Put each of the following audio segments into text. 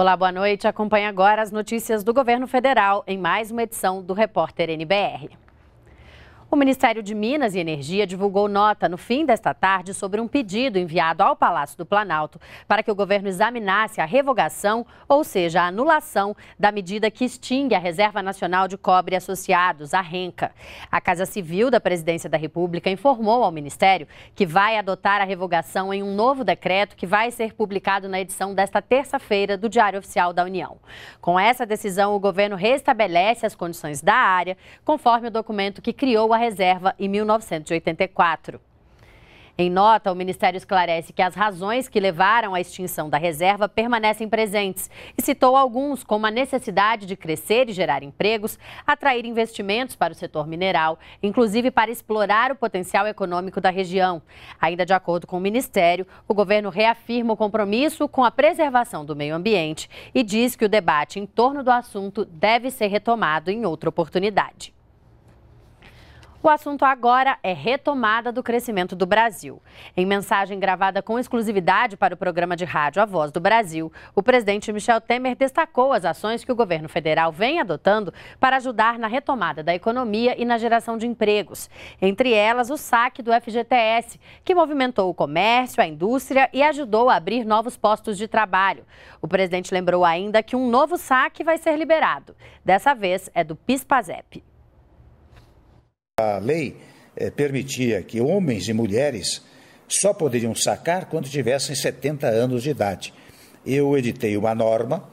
Olá, boa noite. Acompanhe agora as notícias do governo federal em mais uma edição do Repórter NBR. O Ministério de Minas e Energia divulgou nota no fim desta tarde sobre um pedido enviado ao Palácio do Planalto para que o governo examinasse a revogação, ou seja, a anulação da medida que extingue a Reserva Nacional de Cobre Associados, a RENCA. A Casa Civil da Presidência da República informou ao Ministério que vai adotar a revogação em um novo decreto que vai ser publicado na edição desta terça-feira do Diário Oficial da União. Com essa decisão, o governo restabelece as condições da área, conforme o documento que criou a reserva em 1984. Em nota, o Ministério esclarece que as razões que levaram à extinção da reserva permanecem presentes e citou alguns, como a necessidade de crescer e gerar empregos, atrair investimentos para o setor mineral, inclusive para explorar o potencial econômico da região. Ainda de acordo com o Ministério, o governo reafirma o compromisso com a preservação do meio ambiente e diz que o debate em torno do assunto deve ser retomado em outra oportunidade. O assunto agora é retomada do crescimento do Brasil. Em mensagem gravada com exclusividade para o programa de rádio A Voz do Brasil, o presidente Michel Temer destacou as ações que o governo federal vem adotando para ajudar na retomada da economia e na geração de empregos. Entre elas, o saque do FGTS, que movimentou o comércio, a indústria e ajudou a abrir novos postos de trabalho. O presidente lembrou ainda que um novo saque vai ser liberado. Dessa vez é do PIS-PASEP. A lei eh, permitia que homens e mulheres só poderiam sacar quando tivessem 70 anos de idade. Eu editei uma norma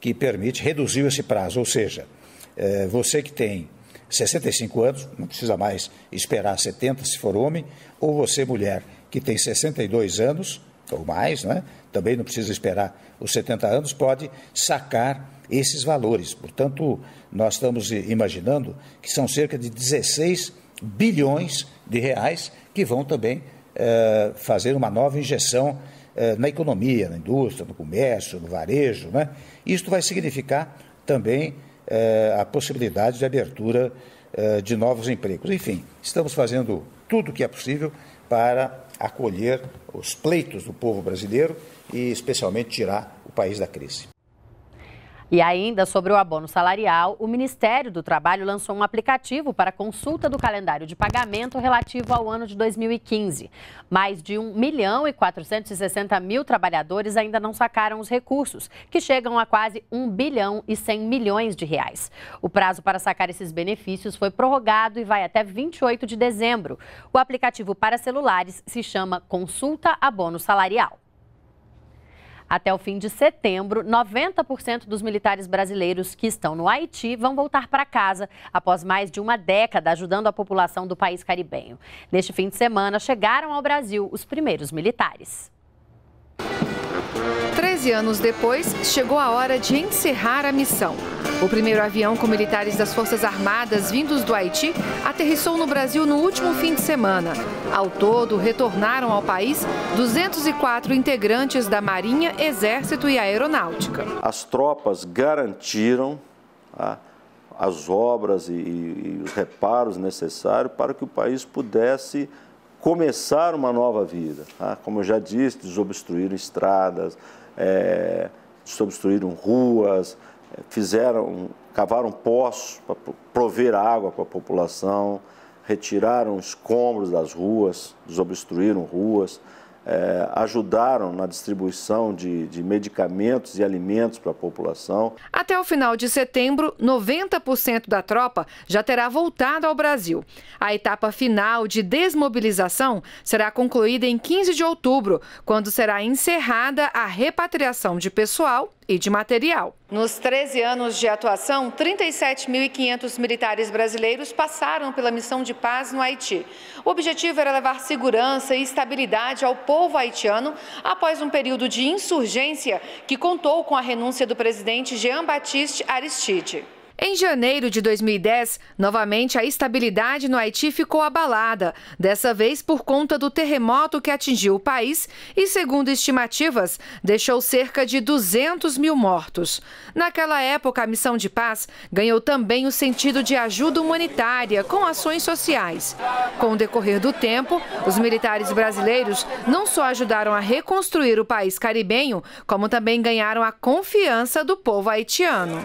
que permite, reduziu esse prazo, ou seja, eh, você que tem 65 anos, não precisa mais esperar 70 se for homem, ou você, mulher, que tem 62 anos, ou mais, né? também não precisa esperar os 70 anos, pode sacar esses valores. Portanto, nós estamos imaginando que são cerca de 16 bilhões de reais que vão também eh, fazer uma nova injeção eh, na economia, na indústria, no comércio, no varejo. Né? Isto vai significar também eh, a possibilidade de abertura eh, de novos empregos. Enfim, estamos fazendo tudo o que é possível para acolher os pleitos do povo brasileiro e, especialmente, tirar o país da crise. E ainda sobre o abono salarial, o Ministério do Trabalho lançou um aplicativo para consulta do calendário de pagamento relativo ao ano de 2015. Mais de 1 milhão e 460 mil trabalhadores ainda não sacaram os recursos, que chegam a quase 1 bilhão e 100 milhões de reais. O prazo para sacar esses benefícios foi prorrogado e vai até 28 de dezembro. O aplicativo para celulares se chama Consulta Abono Salarial. Até o fim de setembro, 90% dos militares brasileiros que estão no Haiti vão voltar para casa após mais de uma década ajudando a população do país caribenho. Neste fim de semana, chegaram ao Brasil os primeiros militares. 13 anos depois, chegou a hora de encerrar a missão. O primeiro avião com militares das Forças Armadas vindos do Haiti aterrissou no Brasil no último fim de semana. Ao todo, retornaram ao país 204 integrantes da Marinha, Exército e Aeronáutica. As tropas garantiram tá, as obras e os reparos necessários para que o país pudesse começar uma nova vida. Tá? Como eu já disse, desobstruíram estradas, é, desobstruíram ruas, fizeram, cavaram poços para prover água para a população, retiraram escombros das ruas, desobstruíram ruas, é, ajudaram na distribuição de, de, medicamentos e alimentos para a população. Até o final de setembro, 90% da tropa já terá voltado ao Brasil. A etapa final de desmobilização será concluída em 15 de outubro, quando será encerrada a repatriação de pessoal e de material. Nos 13 anos de atuação, 37.500 militares brasileiros passaram pela missão de paz no Haiti. O objetivo era levar segurança e estabilidade ao povo haitiano após um período de insurgência que contou com a renúncia do presidente Jean-Baptiste Aristide. Em janeiro de 2010, novamente a estabilidade no Haiti ficou abalada, dessa vez por conta do terremoto que atingiu o país e, segundo estimativas, deixou cerca de 200 mil mortos. Naquela época, a missão de paz ganhou também o sentido de ajuda humanitária com ações sociais. Com o decorrer do tempo, os militares brasileiros não só ajudaram a reconstruir o país caribenho, como também ganharam a confiança do povo haitiano.